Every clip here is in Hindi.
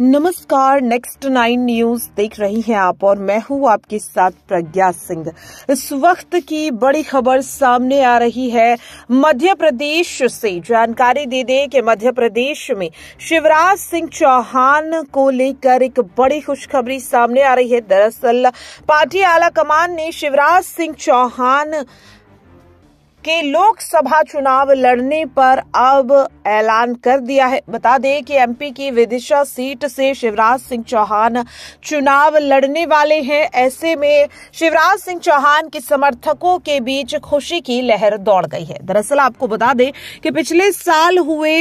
नमस्कार नेक्स्ट नाइन न्यूज देख रही हैं आप और मैं हूं आपके साथ प्रज्ञा सिंह इस वक्त की बड़ी खबर सामने आ रही है मध्य प्रदेश से जानकारी दे दें कि मध्य प्रदेश में शिवराज सिंह चौहान को लेकर एक बड़ी खुशखबरी सामने आ रही है दरअसल पार्टी आला कमान ने शिवराज सिंह चौहान कि लोकसभा चुनाव लड़ने पर अब ऐलान कर दिया है बता दें कि एमपी की विदिशा सीट से शिवराज सिंह चौहान चुनाव लड़ने वाले हैं ऐसे में शिवराज सिंह चौहान के समर्थकों के बीच खुशी की लहर दौड़ गई है दरअसल आपको बता दें कि पिछले साल हुए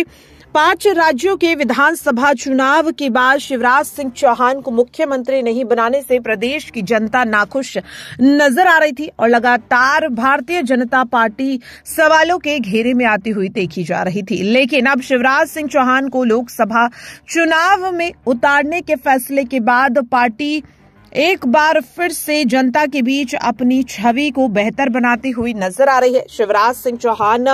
पांच राज्यों के विधानसभा चुनाव के बाद शिवराज सिंह चौहान को मुख्यमंत्री नहीं बनाने से प्रदेश की जनता नाखुश नजर आ रही थी और लगातार भारतीय जनता पार्टी सवालों के घेरे में आती हुई देखी जा रही थी लेकिन अब शिवराज सिंह चौहान को लोकसभा चुनाव में उतारने के फैसले के बाद पार्टी एक बार फिर से जनता के बीच अपनी छवि को बेहतर बनाती हुई नजर आ रही है शिवराज सिंह चौहान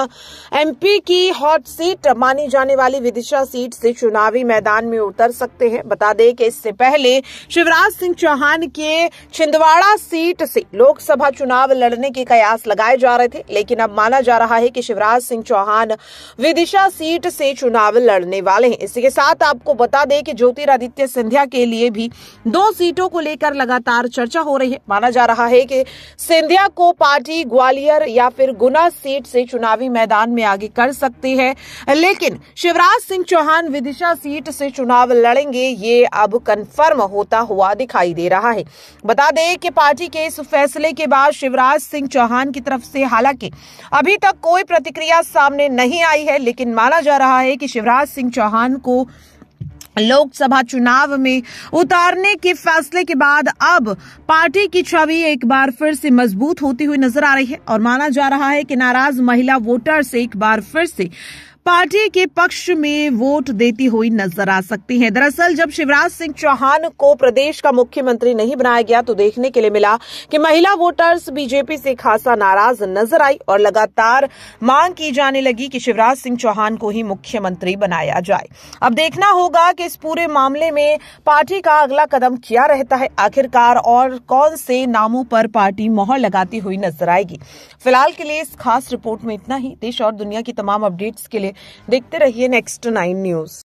एमपी की हॉट सीट मानी जाने वाली विदिशा सीट से चुनावी मैदान में उतर सकते हैं बता दें कि इससे पहले शिवराज सिंह चौहान के छिंदवाड़ा सीट से लोकसभा चुनाव लड़ने के कयास लगाए जा रहे थे लेकिन अब माना जा रहा है कि शिवराज सिंह चौहान विदिशा सीट से चुनाव लड़ने वाले हैं इसी के साथ आपको बता दें कि ज्योतिरादित्य सिंधिया के लिए भी दो सीटों को लेकर लेकर लगातार चर्चा हो रही है माना जा रहा है कि सिंधिया को पार्टी ग्वालियर या फिर गुना सीट से चुनावी मैदान में आगे कर सकती है लेकिन शिवराज सिंह चौहान विदिशा सीट से चुनाव लड़ेंगे ये अब कन्फर्म होता हुआ दिखाई दे रहा है बता दें कि पार्टी के इस फैसले के बाद शिवराज सिंह चौहान की तरफ से हालांकि अभी तक कोई प्रतिक्रिया सामने नहीं आई है लेकिन माना जा रहा है कि शिवराज सिंह चौहान को लोकसभा चुनाव में उतारने के फैसले के बाद अब पार्टी की छवि एक बार फिर से मजबूत होती हुई नजर आ रही है और माना जा रहा है कि नाराज महिला वोटर्स एक बार फिर से पार्टी के पक्ष में वोट देती हुई नजर आ सकती हैं दरअसल जब शिवराज सिंह चौहान को प्रदेश का मुख्यमंत्री नहीं बनाया गया तो देखने के लिए मिला कि महिला वोटर्स बीजेपी से खासा नाराज नजर आई और लगातार मांग की जाने लगी कि शिवराज सिंह चौहान को ही मुख्यमंत्री बनाया जाए अब देखना होगा कि इस पूरे मामले में पार्टी का अगला कदम क्या रहता है आखिरकार और कौन से नामों पर पार्टी मोहर लगाती हुई नजर आएगी फिलहाल के लिए इस खास रिपोर्ट में इतना ही देश और दुनिया की तमाम अपडेट्स के लिए देखते रहिए नेक्स्ट नाइन न्यूज